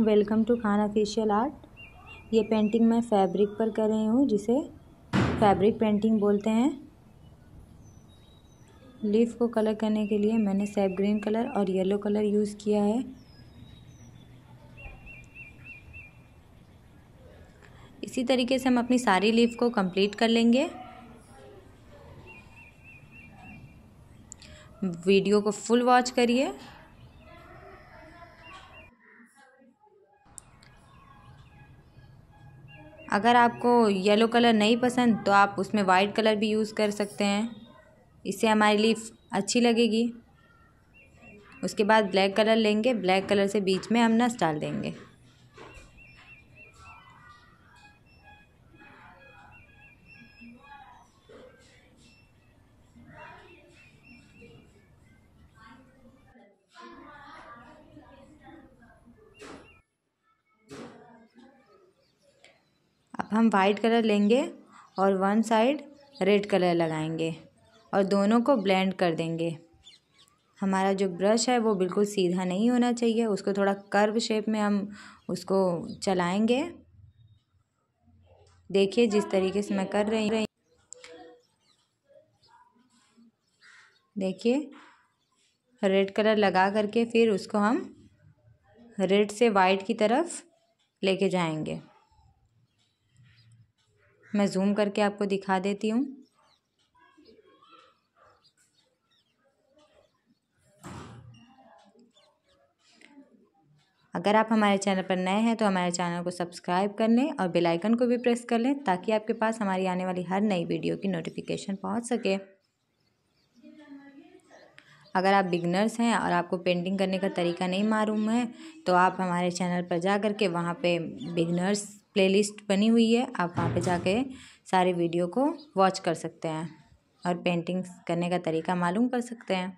welcome to Khan official art ये painting मैं fabric पर कर रही हूँ जिसे फैब्रिक पेंटिंग बोलते हैं लीफ को कलर करने के लिए मैंने सैप ग्रीन कलर और येलो कलर यूज़ किया है इसी तरीके से हम अपनी सारी लीफ को कंप्लीट कर लेंगे वीडियो को फुल वॉच करिए अगर आपको येलो कलर नहीं पसंद तो आप उसमें वाइट कलर भी यूज़ कर सकते हैं इससे हमारी लीफ अच्छी लगेगी उसके बाद ब्लैक कलर लेंगे ब्लैक कलर से बीच में हम नस डाल देंगे अब हम वाइट कलर लेंगे और वन साइड रेड कलर लगाएंगे और दोनों को ब्लेंड कर देंगे हमारा जो ब्रश है वो बिल्कुल सीधा नहीं होना चाहिए उसको थोड़ा कर्व शेप में हम उसको चलाएंगे देखिए जिस तरीके से मैं कर रही हूँ देखिए रेड कलर लगा करके फिर उसको हम रेड से वाइट की तरफ लेके जाएंगे मैं ज़ूम करके आपको दिखा देती हूँ अगर आप हमारे चैनल पर नए हैं तो हमारे चैनल को सब्सक्राइब कर लें और बेल आइकन को भी प्रेस कर लें ताकि आपके पास हमारी आने वाली हर नई वीडियो की नोटिफिकेशन पहुंच सके अगर आप बिगनर्स हैं और आपको पेंटिंग करने का तरीका नहीं मालूम है तो आप हमारे चैनल पर जा करके वहाँ पर बिगनर्स प्लेलिस्ट बनी हुई है आप वहाँ पे जाके सारे वीडियो को वॉच कर सकते हैं और पेंटिंग्स करने का तरीका मालूम कर सकते हैं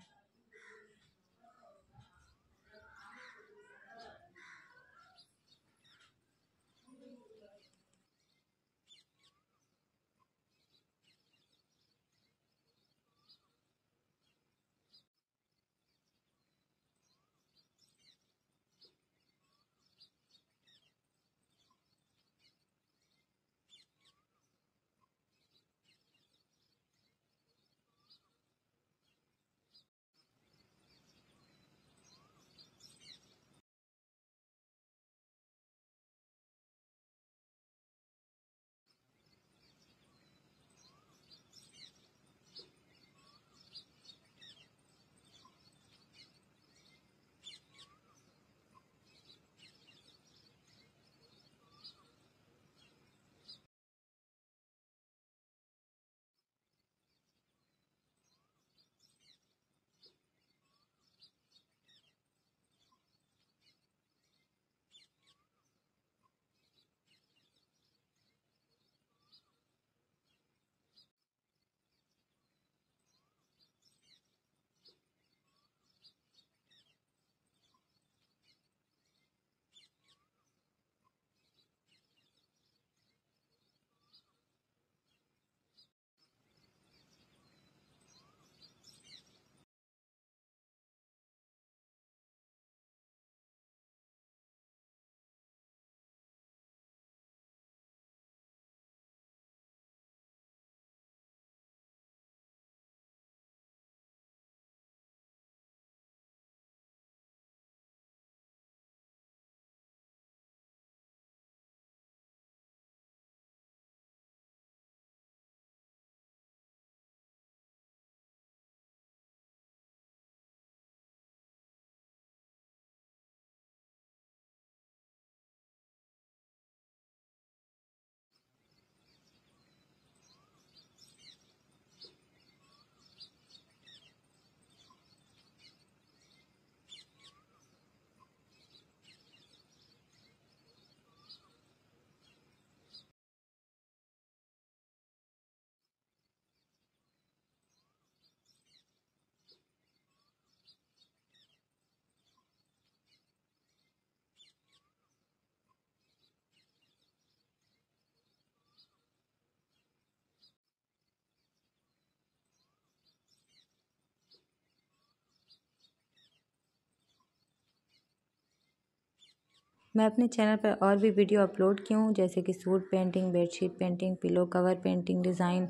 मैं अपने चैनल पर और भी वीडियो अपलोड की हूँ जैसे कि suit painting bedsheet painting pillow cover painting design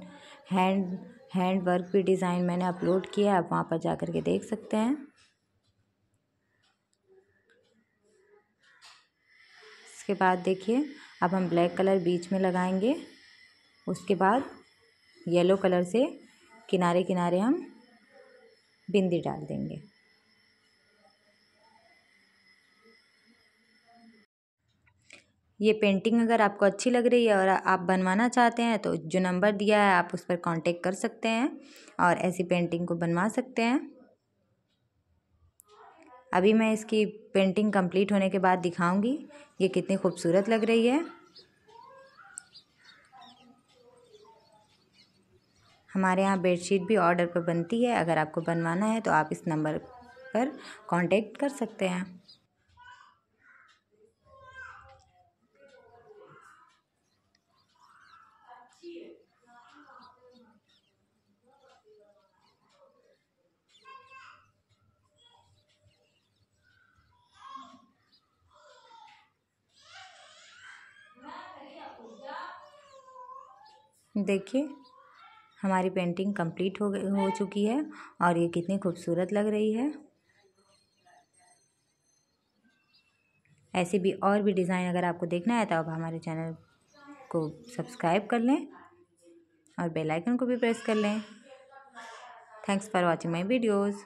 hand hand work भी डिज़ाइन मैंने अपलोड किया है आप वहाँ पर जा कर के देख सकते हैं इसके बाद देखिए अब हम ब्लैक कलर बीच में लगाएंगे उसके बाद येलो कलर से किनारे किनारे हम बिंदी डाल देंगे ये पेंटिंग अगर आपको अच्छी लग रही है और आप बनवाना चाहते हैं तो जो नंबर दिया है आप उस पर कांटेक्ट कर सकते हैं और ऐसी पेंटिंग को बनवा सकते हैं अभी मैं इसकी पेंटिंग कंप्लीट होने के बाद दिखाऊंगी ये कितनी खूबसूरत लग रही है हमारे यहाँ बेडशीट भी ऑर्डर पर बनती है अगर आपको बनवाना है तो आप इस नंबर पर कॉन्टेक्ट कर सकते हैं देखिए हमारी पेंटिंग कंप्लीट हो गई हो चुकी है और ये कितनी खूबसूरत लग रही है ऐसे भी और भी डिज़ाइन अगर आपको देखना है तो आप हमारे चैनल को सब्सक्राइब कर लें और बेल आइकन को भी प्रेस कर लें thanks for watching my videos